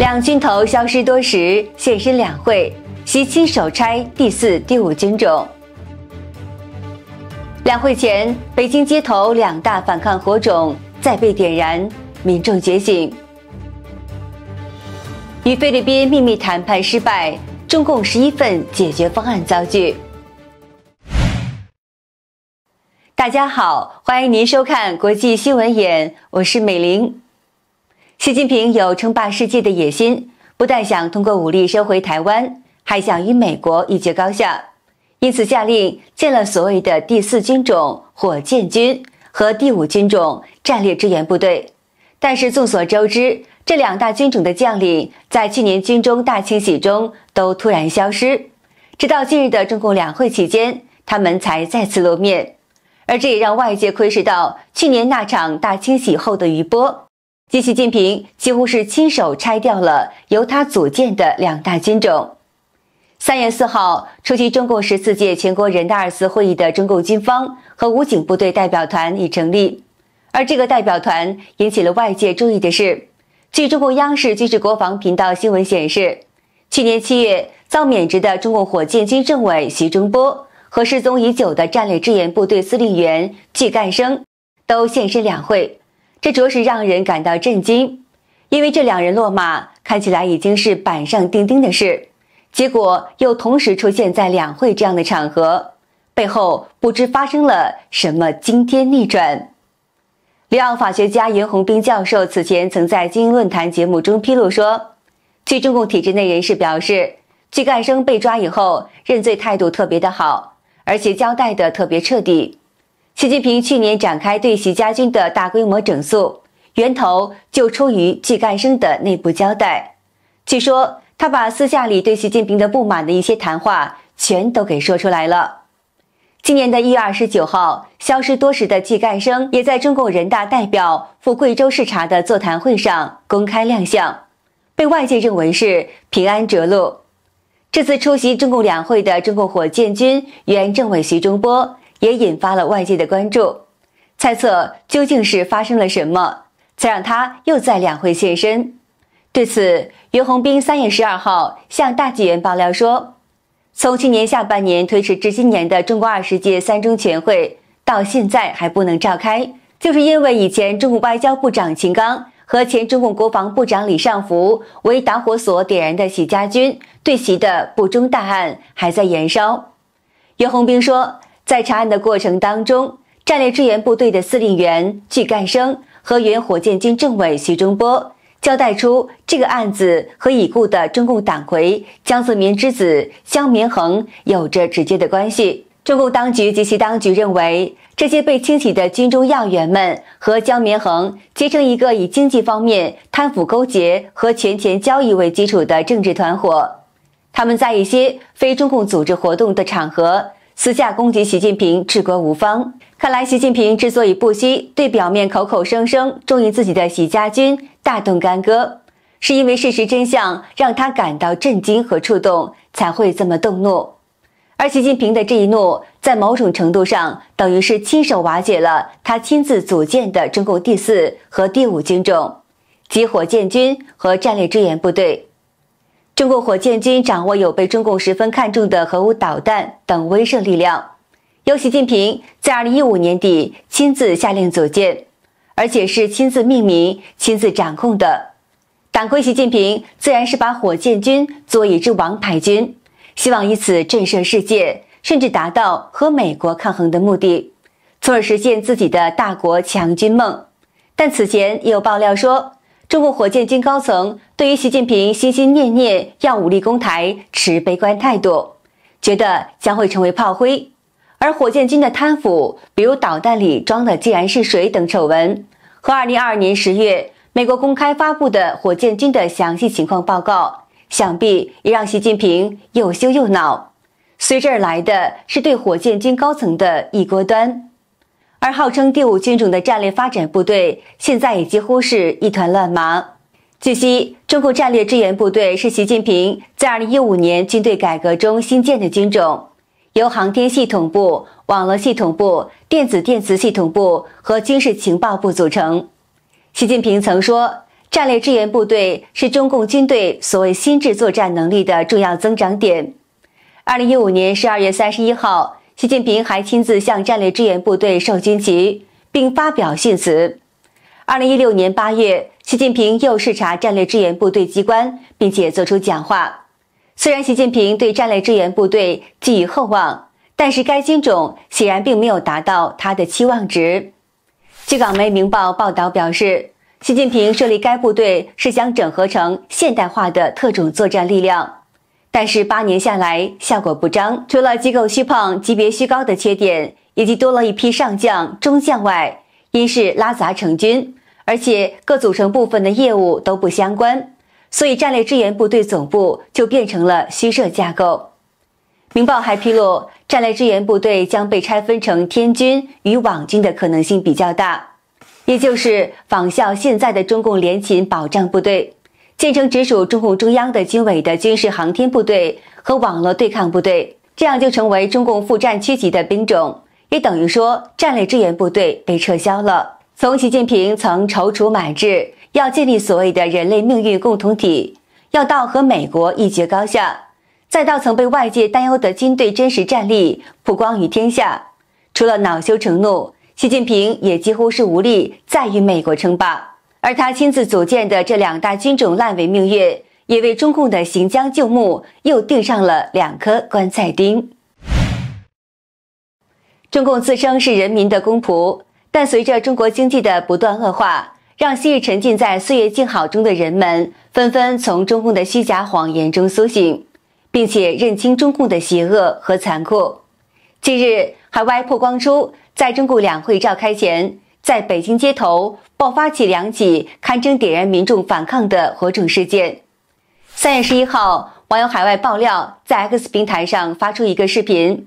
两军头消失多时，现身两会，习亲手拆第四、第五军种。两会前，北京街头两大反抗火种再被点燃，民众觉醒。与菲律宾秘密谈判失败，中共十一份解决方案遭拒。大家好，欢迎您收看《国际新闻眼》，我是美玲。习近平有称霸世界的野心，不但想通过武力收回台湾，还想与美国一决高下，因此下令建了所谓的第四军种——火箭军和第五军种——战略支援部队。但是众所周知，这两大军种的将领在去年军中大清洗中都突然消失，直到近日的中共两会期间，他们才再次露面，而这也让外界窥视到去年那场大清洗后的余波。习近平几乎是亲手拆掉了由他组建的两大军种。三月四号出席中共十四届全国人大二次会议的中共军方和武警部队代表团已成立，而这个代表团引起了外界注意的是，据中共央视军事国防频道新闻显示，去年七月遭免职的中共火箭军政委徐中波和失踪已久的战略支援部队司令员季干生都现身两会。这着实让人感到震惊，因为这两人落马看起来已经是板上钉钉的事，结果又同时出现在两会这样的场合，背后不知发生了什么惊天逆转。里奥法学家袁宏斌教授此前曾在《精英论坛》节目中披露说，据中共体制内人士表示，据干生被抓以后，认罪态度特别的好，而且交代的特别彻底。习近平去年展开对习家军的大规模整肃，源头就出于季干生的内部交代。据说他把私下里对习近平的不满的一些谈话全都给说出来了。今年的一月二十九号，消失多时的季干生也在中共人大代表赴贵州视察的座谈会上公开亮相，被外界认为是平安着陆。这次出席中共两会的中共火箭军原政委徐中波。也引发了外界的关注，猜测究竟是发生了什么，才让他又在两会现身。对此，袁宏斌三月十二号向大纪元爆料说，从去年下半年推迟至今年的中国二十届三中全会到现在还不能召开，就是因为以前中共外交部长秦刚和前中共国防部长李尚福为导火索点燃的习家军对习的不忠大案还在燃烧。袁宏斌说。在查案的过程当中，战略支援部队的司令员具干生和原火箭军政委徐中波交代出，这个案子和已故的中共党魁江泽民之子江绵恒有着直接的关系。中共当局及其当局认为，这些被清洗的军中要员们和江绵恒结成一个以经济方面贪腐勾结和权钱交易为基础的政治团伙，他们在一些非中共组织活动的场合。私下攻击习近平治国无方，看来习近平之所以不惜对表面口口声声忠于自己的“习家军”大动干戈，是因为事实真相让他感到震惊和触动，才会这么动怒。而习近平的这一怒，在某种程度上等于是亲手瓦解了他亲自组建的中共第四和第五军种，即火箭军和战略支援部队。中国火箭军掌握有被中共十分看重的核武导弹等威慑力量，由习近平在二零一五年底亲自下令组建，而且是亲自命名、亲自掌控的。党魁习近平自然是把火箭军为一支王牌军，希望以此震慑世界，甚至达到和美国抗衡的目的，从而实现自己的大国强军梦。但此前也有爆料说。中国火箭军高层对于习近平心心念念要武力攻台持悲观态度，觉得将会成为炮灰。而火箭军的贪腐，比如导弹里装的竟然是水等丑闻，和二零二二年十月美国公开发布的火箭军的详细情况报告，想必也让习近平又羞又恼。随之而来的是对火箭军高层的一锅端。而号称第五军种的战略发展部队，现在也几乎是一团乱麻。据悉，中共战略支援部队是习近平在二零一五年军队改革中新建的军种，由航天系统部、网络系统部、电子电磁系统部和军事情报部组成。习近平曾说，战略支援部队是中共军队所谓新智作战能力的重要增长点。二零一五年十二月三十一号。习近平还亲自向战略支援部队授军旗，并发表训词。二零一六年八月，习近平又视察战略支援部队机关，并且作出讲话。虽然习近平对战略支援部队寄予厚望，但是该军种显然并没有达到他的期望值。据港媒《明报》报道表示，习近平设立该部队是想整合成现代化的特种作战力量。但是八年下来效果不彰，除了机构虚胖、级别虚高的缺点，以及多了一批上将、中将外，因是拉杂成军，而且各组成部分的业务都不相关，所以战略支援部队总部就变成了虚设架构。明报还披露，战略支援部队将被拆分成天军与网军的可能性比较大，也就是仿效现在的中共联勤保障部队。建成直属中共中央的军委的军事航天部队和网络对抗部队，这样就成为中共副战区级的兵种，也等于说战略支援部队被撤销了。从习近平曾踌躇满志要建立所谓的人类命运共同体，要到和美国一决高下，再到曾被外界担忧的军队真实战力曝光于天下，除了恼羞成怒，习近平也几乎是无力再与美国称霸。而他亲自组建的这两大军种烂尾命运，也为中共的行将就木又钉上了两颗棺材钉。中共自称是人民的公仆，但随着中国经济的不断恶化，让昔日沉浸在岁月静好中的人们纷纷从中共的虚假谎言中苏醒，并且认清中共的邪恶和残酷。近日，海外曝光出，在中共两会召开前，在北京街头。爆发起两起堪称点燃民众反抗的火种事件。三月十一号，网友海外爆料在 X 平台上发出一个视频，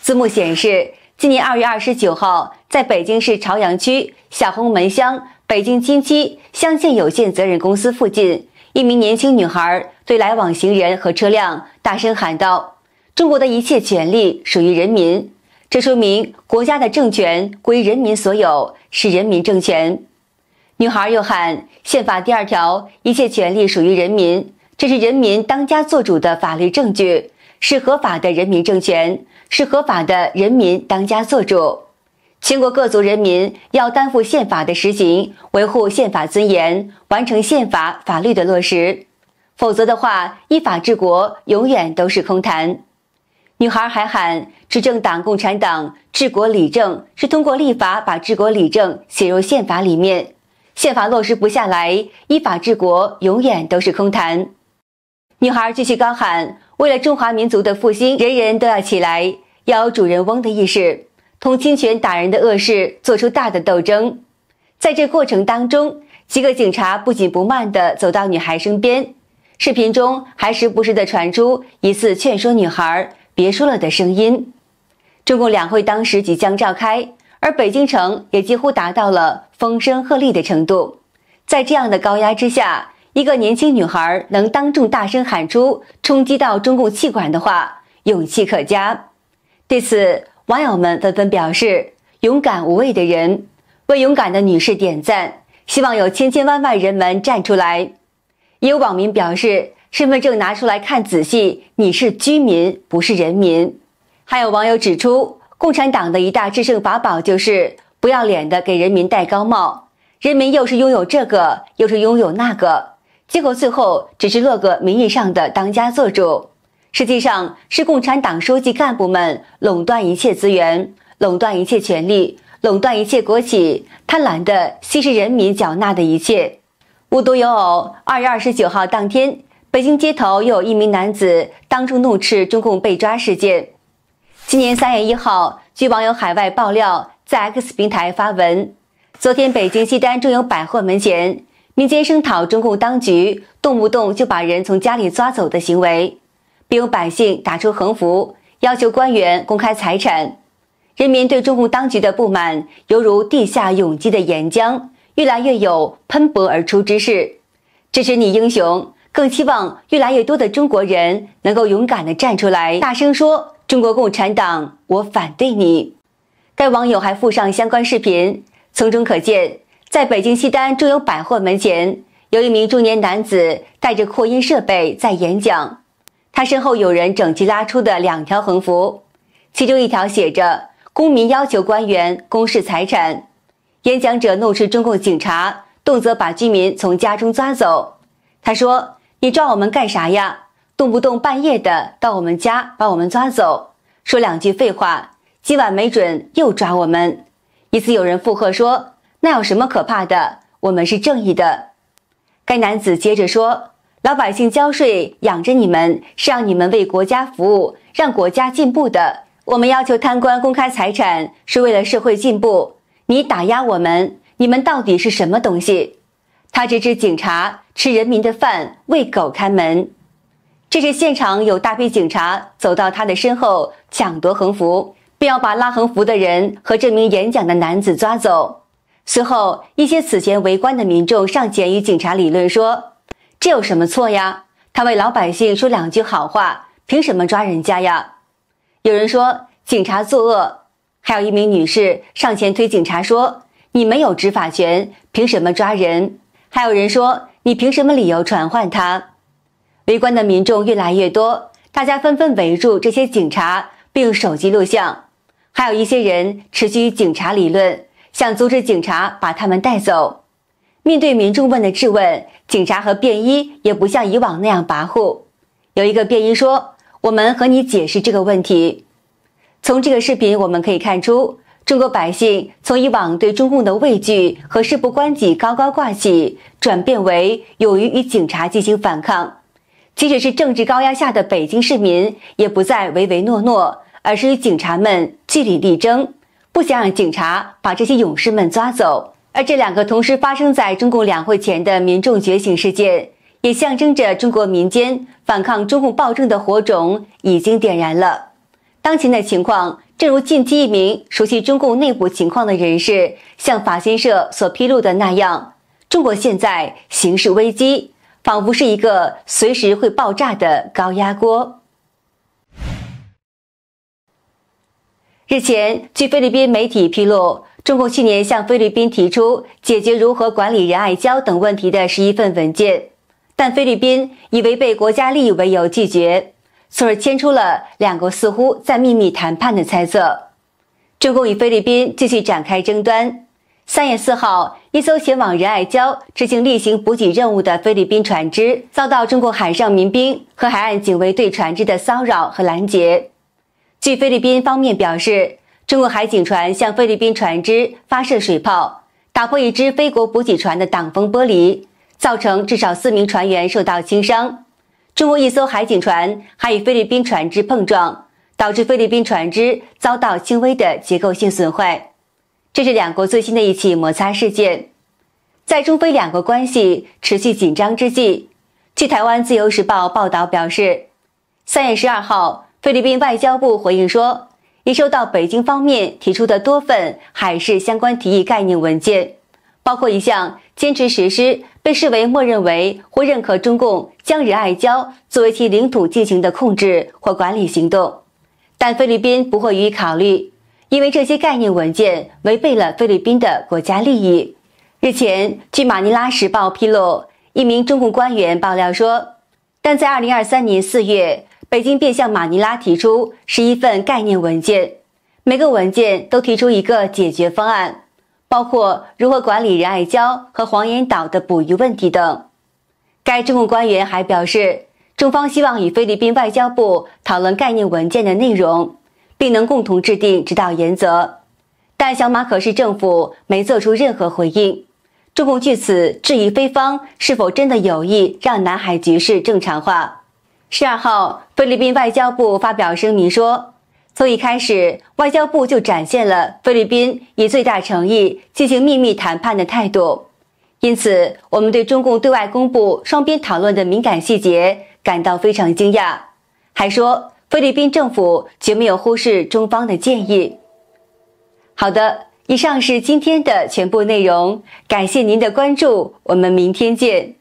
字幕显示，今年二月二十九号，在北京市朝阳区小红门乡北京金基乡建有限责任公司附近，一名年轻女孩对来往行人和车辆大声喊道：“中国的一切权利属于人民，这说明国家的政权归人民所有，是人民政权。”女孩又喊：“宪法第二条，一切权利属于人民，这是人民当家作主的法律证据，是合法的人民政权，是合法的人民当家作主。全国各族人民要担负宪法的实行，维护宪法尊严，完成宪法法律的落实。否则的话，依法治国永远都是空谈。”女孩还喊：“执政党共产党治国理政是通过立法把治国理政写入宪法里面。”宪法落实不下来，依法治国永远都是空谈。女孩继续高喊：“为了中华民族的复兴，人人都要起来，要主人翁的意识，同侵权打人的恶势做出大的斗争。”在这过程当中，几个警察不紧不慢地走到女孩身边，视频中还时不时地传出疑似劝说女孩别说了的声音。中共两会当时即将召开。而北京城也几乎达到了风声鹤唳的程度，在这样的高压之下，一个年轻女孩能当众大声喊出冲击到中共气管的话，勇气可嘉。对此，网友们纷纷表示：“勇敢无畏的人，为勇敢的女士点赞。”希望有千千万万人们站出来。也有网民表示：“身份证拿出来看仔细，你是居民不是人民。”还有网友指出。共产党的一大制胜法宝就是不要脸的给人民戴高帽，人民又是拥有这个，又是拥有那个，结果最后只是落个名义上的当家做主，实际上是共产党书记干部们垄断一切资源，垄断一切权利，垄断一切国企，贪婪的吸食人民缴纳的一切。无独有偶，二月二十九号当天，北京街头又有一名男子当众怒斥中共被抓事件。今年三月一号，据网友海外爆料，在 X 平台发文。昨天，北京西单中有百货门前，民间声讨中共当局动不动就把人从家里抓走的行为，并有百姓打出横幅，要求官员公开财产。人民对中共当局的不满，犹如地下涌积的岩浆，越来越有喷薄而出之势。支持你英雄，更希望越来越多的中国人能够勇敢地站出来，大声说。中国共产党，我反对你。该网友还附上相关视频，从中可见，在北京西单中友百货门前，有一名中年男子带着扩音设备在演讲，他身后有人整齐拉出的两条横幅，其中一条写着“公民要求官员公示财产”。演讲者怒斥中共警察动辄把居民从家中抓走，他说：“你抓我们干啥呀？”动不动半夜的到我们家把我们抓走，说两句废话，今晚没准又抓我们。一次有人附和说：“那有什么可怕的？我们是正义的。”该男子接着说：“老百姓交税养着你们，是让你们为国家服务，让国家进步的。我们要求贪官公开财产，是为了社会进步。你打压我们，你们到底是什么东西？”他直指警察吃人民的饭，喂狗开门。这时，现场有大批警察走到他的身后抢夺横幅，并要把拉横幅的人和这名演讲的男子抓走。随后，一些此前围观的民众上前与警察理论说：“这有什么错呀？他为老百姓说两句好话，凭什么抓人家呀？”有人说：“警察作恶。”还有一名女士上前推警察说：“你没有执法权，凭什么抓人？”还有人说：“你凭什么理由传唤他？”围观的民众越来越多，大家纷纷围住这些警察，并手机录像。还有一些人持续与警察理论，想阻止警察把他们带走。面对民众问的质问，警察和便衣也不像以往那样跋扈。有一个便衣说：“我们和你解释这个问题。”从这个视频我们可以看出，中国百姓从以往对中共的畏惧和事不关己高高挂起，转变为勇于与警察进行反抗。即使是政治高压下的北京市民，也不再唯唯诺诺，而是与警察们据理力争，不想让警察把这些勇士们抓走。而这两个同时发生在中共两会前的民众觉醒事件，也象征着中国民间反抗中共暴政的火种已经点燃了。当前的情况，正如近期一名熟悉中共内部情况的人士向法新社所披露的那样，中国现在形势危机。仿佛是一个随时会爆炸的高压锅。日前，据菲律宾媒体披露，中共去年向菲律宾提出解决如何管理仁爱礁等问题的十一份文件，但菲律宾以违背国家利益为由拒绝，从而牵出了两国似乎在秘密谈判的猜测。中共与菲律宾继续展开争端。三月四号，一艘前往仁爱礁执行例行补给任务的菲律宾船只遭到中国海上民兵和海岸警卫队船只的骚扰和拦截。据菲律宾方面表示，中国海警船向菲律宾船只发射水炮，打破一只菲国补给船的挡风玻璃，造成至少四名船员受到轻伤。中国一艘海警船还与菲律宾船只碰撞，导致菲律宾船只遭到轻微的结构性损坏。这是两国最新的一起摩擦事件，在中非两国关系持续紧张之际，据台湾《自由时报》报道表示，三月十二号，菲律宾外交部回应说，已收到北京方面提出的多份海事相关提议概念文件，包括一项坚持实施被视为默认为或认可中共将仁爱礁作为其领土进行的控制或管理行动，但菲律宾不会予以考虑。因为这些概念文件违背了菲律宾的国家利益。日前，据《马尼拉时报》披露，一名中共官员爆料说，但在2023年4月，北京便向马尼拉提出十一份概念文件，每个文件都提出一个解决方案，包括如何管理仁爱礁和黄岩岛的捕鱼问题等。该中共官员还表示，中方希望与菲律宾外交部讨论概念文件的内容。并能共同制定指导原则，但小马可是政府没做出任何回应。中共据此质疑菲方是否真的有意让南海局势正常化。十二号，菲律宾外交部发表声明说，从一开始，外交部就展现了菲律宾以最大诚意进行秘密谈判的态度。因此，我们对中共对外公布双边讨论的敏感细节感到非常惊讶。还说。菲律宾政府绝没有忽视中方的建议。好的，以上是今天的全部内容，感谢您的关注，我们明天见。